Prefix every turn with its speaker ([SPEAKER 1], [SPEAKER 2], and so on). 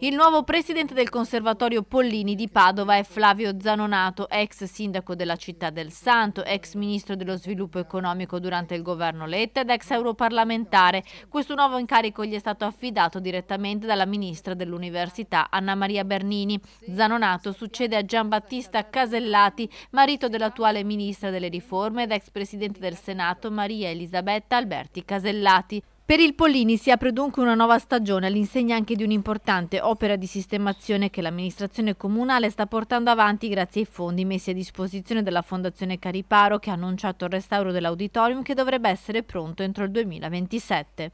[SPEAKER 1] Il nuovo presidente del Conservatorio Pollini di Padova è Flavio Zanonato, ex sindaco della città del Santo, ex ministro dello sviluppo economico durante il governo Letta ed ex europarlamentare. Questo nuovo incarico gli è stato affidato direttamente dalla ministra dell'Università Anna Maria Bernini. Zanonato succede a Giambattista Casellati, marito dell'attuale ministra delle riforme ed ex presidente del Senato Maria Elisabetta Alberti Casellati. Per il Pollini si apre dunque una nuova stagione all'insegna anche di un'importante opera di sistemazione che l'amministrazione comunale sta portando avanti grazie ai fondi messi a disposizione della Fondazione Cariparo che ha annunciato il restauro dell'auditorium che dovrebbe essere pronto entro il 2027.